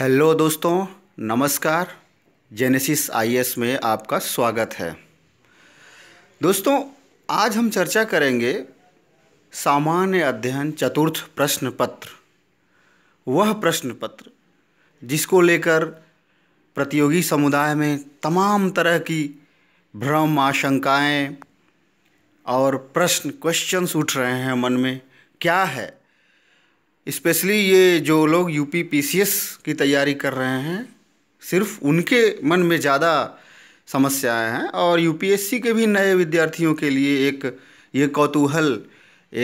hello दोस्तों नमस्कार genesis IAS में आपका स्वागत है दोस्तों आज हम चर्चा करेंगे सामान्य अध्ययन चतुर्थ प्रश्न पत्र वह प्रश्न पत्र जिसको लेकर प्रतियोगी समुदाय में तमाम तरह की भ्रम आशंकाएं और प्रश्न क्वेश्चंस उठ रहे हैं मन में क्या है स्पेशली ये जो लोग U P P C S की तैयारी कर रहे हैं सिर्फ उनके मन में ज़्यादा समस्याएं हैं और यू पी एस सी के भी नए विद्यार्थियों के लिए एक ये कौतूहल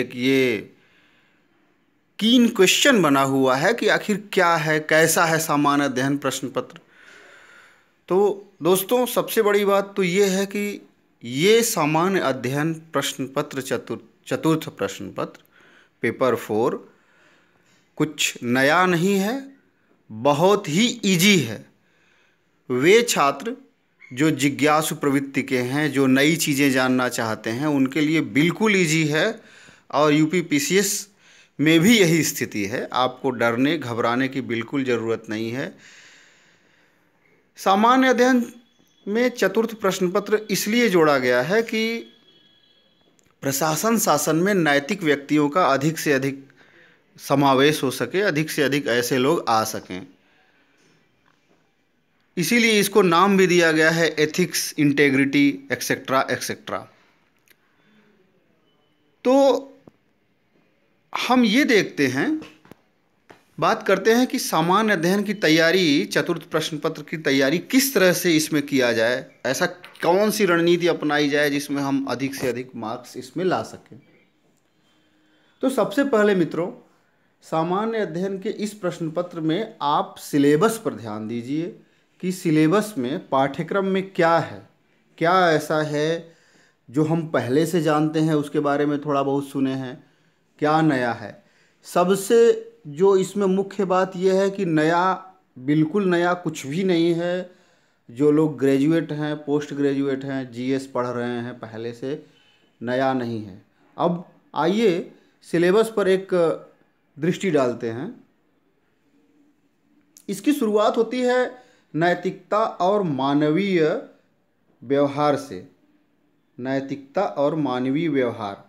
एक ये कीन क्वेश्चन बना हुआ है कि आखिर क्या है कैसा है सामान्य अध्ययन प्रश्न पत्र तो दोस्तों सबसे बड़ी बात तो ये है कि ये सामान्य अध्ययन प्रश्न पत्र चतुर्थ चतुर्थ प्रश्न पत्र पेपर फोर कुछ नया नहीं है बहुत ही इजी है वे छात्र जो जिज्ञासु प्रवृत्ति के हैं जो नई चीज़ें जानना चाहते हैं उनके लिए बिल्कुल ईजी है और यू पी में भी यही स्थिति है आपको डरने घबराने की बिल्कुल ज़रूरत नहीं है सामान्य अध्ययन में चतुर्थ प्रश्न पत्र इसलिए जोड़ा गया है कि प्रशासन शासन में नैतिक व्यक्तियों का अधिक से अधिक समावेश हो सके अधिक से अधिक ऐसे लोग आ सकें इसीलिए इसको नाम भी दिया गया है एथिक्स इंटेग्रिटी एक्सेट्रा एक्सेट्रा तो हम ये देखते हैं बात करते हैं कि सामान्य अध्ययन की तैयारी चतुर्थ प्रश्न पत्र की तैयारी किस तरह से इसमें किया जाए ऐसा कौन सी रणनीति अपनाई जाए जिसमें हम अधिक से अधिक मार्क्स इसमें ला सकें तो सबसे पहले मित्रों सामान्य अध्ययन के इस प्रश्न पत्र में आप सिलेबस पर ध्यान दीजिए कि सिलेबस में पाठ्यक्रम में क्या है क्या ऐसा है जो हम पहले से जानते हैं उसके बारे में थोड़ा बहुत सुने हैं क्या नया है सबसे जो इसमें मुख्य बात यह है कि नया बिल्कुल नया कुछ भी नहीं है जो लोग ग्रेजुएट हैं पोस्ट ग्रेजुएट हैं जीएस पढ़ रहे हैं पहले से नया नहीं है अब आइए सिलेबस पर एक दृष्टि डालते हैं इसकी शुरुआत होती है नैतिकता और मानवीय व्यवहार से नैतिकता और मानवीय व्यवहार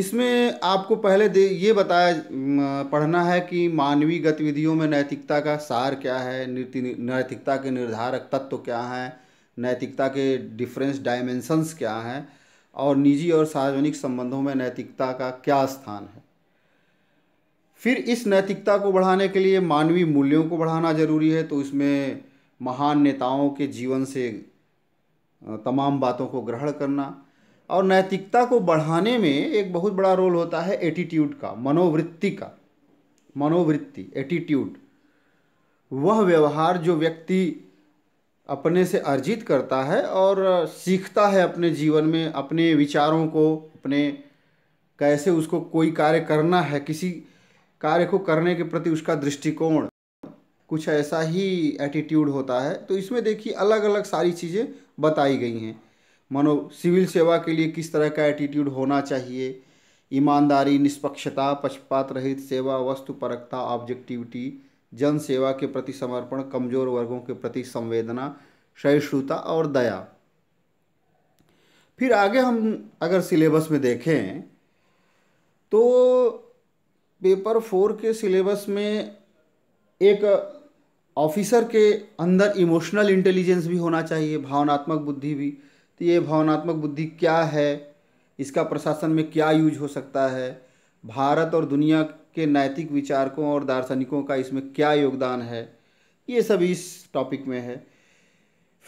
इसमें आपको पहले दे ये बताया पढ़ना है कि मानवीय गतिविधियों में नैतिकता का सार क्या है नीति नैतिकता के निर्धारक तत्व क्या हैं नैतिकता के डिफरेंस डायमेंशंस क्या हैं और निजी और सार्वजनिक संबंधों में नैतिकता का क्या स्थान है फिर इस नैतिकता को बढ़ाने के लिए मानवीय मूल्यों को बढ़ाना जरूरी है तो इसमें महान नेताओं के जीवन से तमाम बातों को ग्रहण करना और नैतिकता को बढ़ाने में एक बहुत बड़ा रोल होता है एटीट्यूड का मनोवृत्ति का मनोवृत्ति एटीट्यूड वह व्यवहार जो व्यक्ति अपने से अर्जित करता है और सीखता है अपने जीवन में अपने विचारों को अपने कैसे उसको कोई कार्य करना है किसी कार्य को करने के प्रति उसका दृष्टिकोण कुछ ऐसा ही एटीट्यूड होता है तो इसमें देखिए अलग अलग सारी चीज़ें बताई गई हैं मानो सिविल सेवा के लिए किस तरह का एटीट्यूड होना चाहिए ईमानदारी निष्पक्षता पक्षपात रहित सेवा वस्तु परकता ऑब्जेक्टिविटी जन सेवा के प्रति समर्पण कमजोर वर्गों के प्रति संवेदना सहिष्णुता और दया फिर आगे हम अगर सिलेबस में देखें तो पेपर फोर के सिलेबस में एक ऑफिसर के अंदर इमोशनल इंटेलिजेंस भी होना चाहिए भावनात्मक बुद्धि भी तो ये भावनात्मक बुद्धि क्या है इसका प्रशासन में क्या यूज हो सकता है भारत और दुनिया के नैतिक विचारकों और दार्शनिकों का इसमें क्या योगदान है ये सब इस टॉपिक में है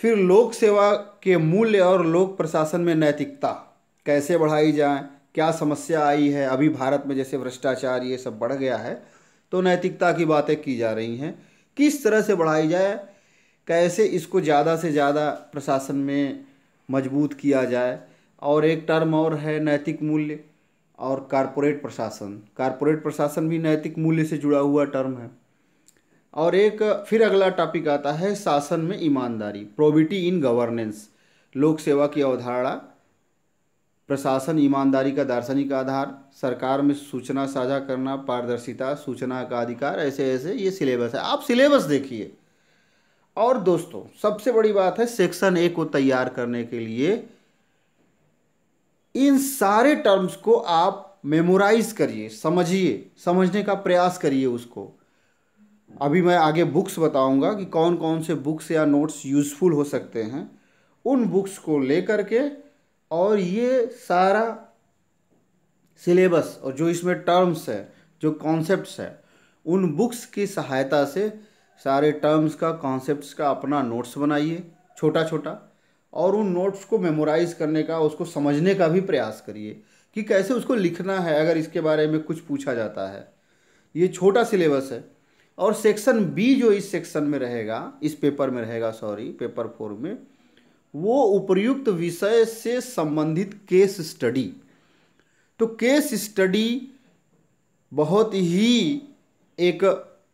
फिर लोक सेवा के मूल्य और लोक प्रशासन में नैतिकता कैसे बढ़ाई जाए क्या समस्या आई है अभी भारत में जैसे भ्रष्टाचार ये सब बढ़ गया है तो नैतिकता की बातें की जा रही हैं किस तरह से बढ़ाई जाए कैसे इसको ज़्यादा से ज़्यादा प्रशासन में मजबूत किया जाए और एक टर्म और है नैतिक मूल्य और कारपोरेट प्रशासन कारपोरेट प्रशासन भी नैतिक मूल्य से जुड़ा हुआ टर्म है और एक फिर अगला टॉपिक आता है शासन में ईमानदारी प्रोबिटी इन गवर्नेंस लोक सेवा की अवधारणा प्रशासन ईमानदारी का दार्शनिक आधार सरकार में सूचना साझा करना पारदर्शिता सूचना का अधिकार ऐसे ऐसे ये सिलेबस है आप सिलेबस देखिए और दोस्तों सबसे बड़ी बात है सेक्शन ए को तैयार करने के लिए इन सारे टर्म्स को आप मेमोराइज करिए समझिए समझने का प्रयास करिए उसको अभी मैं आगे बुक्स बताऊंगा कि कौन कौन से बुक्स या नोट्स यूज़फुल हो सकते हैं उन बुक्स को लेकर के और ये सारा सिलेबस और जो इसमें टर्म्स है जो कॉन्सेप्ट्स है उन बुक्स की सहायता से सारे टर्म्स का कॉन्सेप्ट्स का अपना नोट्स बनाइए छोटा छोटा और उन नोट्स को मेमोराइज करने का उसको समझने का भी प्रयास करिए कि कैसे उसको लिखना है अगर इसके बारे में कुछ पूछा जाता है ये छोटा सिलेबस है और सेक्शन बी जो इस सेक्शन में रहेगा इस पेपर में रहेगा सॉरी पेपर फोर में वो उपयुक्त विषय से संबंधित केस स्टडी तो केस स्टडी बहुत ही एक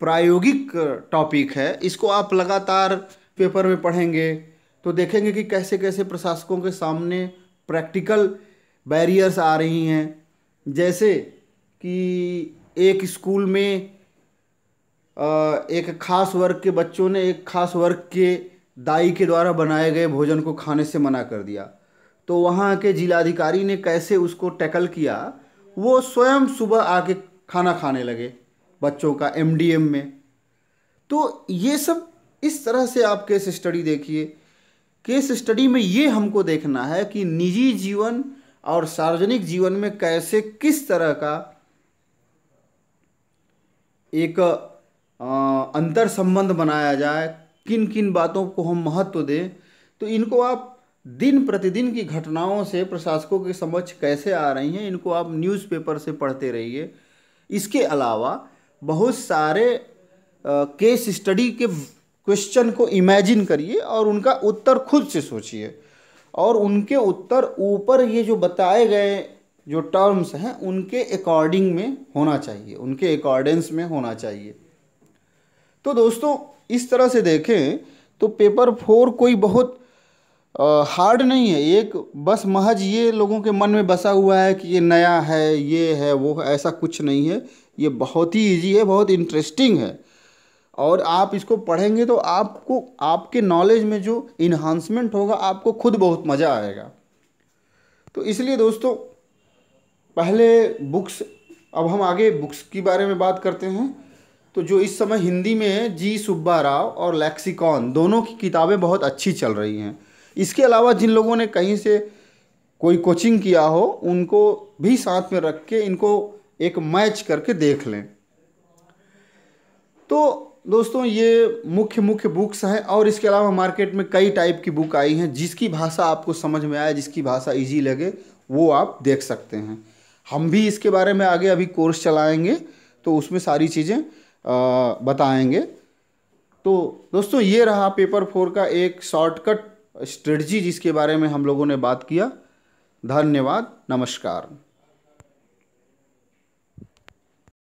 प्रायोगिक टॉपिक है इसको आप लगातार पेपर में पढ़ेंगे तो देखेंगे कि कैसे कैसे प्रशासकों के सामने प्रैक्टिकल बैरियर्स आ रही हैं जैसे कि एक स्कूल में एक ख़ास वर्ग के बच्चों ने एक ख़ास वर्ग के दाई के द्वारा बनाए गए भोजन को खाने से मना कर दिया तो वहाँ के जिलाधिकारी ने कैसे उसको टैकल किया वो स्वयं सुबह आके खाना खाने लगे बच्चों का एम में तो ये सब इस तरह से आप केस स्टडी देखिए केस स्टडी में ये हमको देखना है कि निजी जीवन और सार्वजनिक जीवन में कैसे किस तरह का एक अंतर संबंध बनाया जाए किन किन बातों को हम महत्व दें तो इनको आप दिन प्रतिदिन की घटनाओं से प्रशासकों के समक्ष कैसे आ रही हैं इनको आप न्यूज़पेपर से पढ़ते रहिए इसके अलावा बहुत सारे केस स्टडी के क्वेश्चन को इमेजिन करिए और उनका उत्तर खुद से सोचिए और उनके उत्तर ऊपर ये जो बताए गए जो टर्म्स हैं उनके अकॉर्डिंग में होना चाहिए उनके अकॉर्डेंस में होना चाहिए तो दोस्तों इस तरह से देखें तो पेपर फोर कोई बहुत हार्ड नहीं है एक बस महज ये लोगों के मन में बसा हुआ है कि ये नया है ये है वो है ऐसा कुछ नहीं है ये बहुत ही इजी है बहुत इंटरेस्टिंग है और आप इसको पढ़ेंगे तो आपको आपके नॉलेज में जो इन्हांसमेंट होगा आपको खुद बहुत मज़ा आएगा तो इसलिए दोस्तों पहले बुक्स अब हम आगे बुक्स के बारे में बात करते हैं तो जो इस समय हिंदी में है जी सुब्बा राव और लैक्सिकॉन दोनों की किताबें बहुत अच्छी चल रही हैं इसके अलावा जिन लोगों ने कहीं से कोई कोचिंग किया हो उनको भी साथ में रख के इनको एक मैच करके देख लें तो दोस्तों ये मुख्य मुख्य बुक्स हैं और इसके अलावा मार्केट में कई टाइप की बुक आई हैं जिसकी भाषा आपको समझ में आए जिसकी भाषा इजी लगे वो आप देख सकते हैं हम भी इसके बारे में आगे अभी कोर्स चलाएंगे तो उसमें सारी चीज़ें बताएंगे तो दोस्तों ये रहा पेपर फोर का एक शॉर्टकट स्ट्रेटजी जिसके बारे में हम लोगों ने बात किया धन्यवाद नमस्कार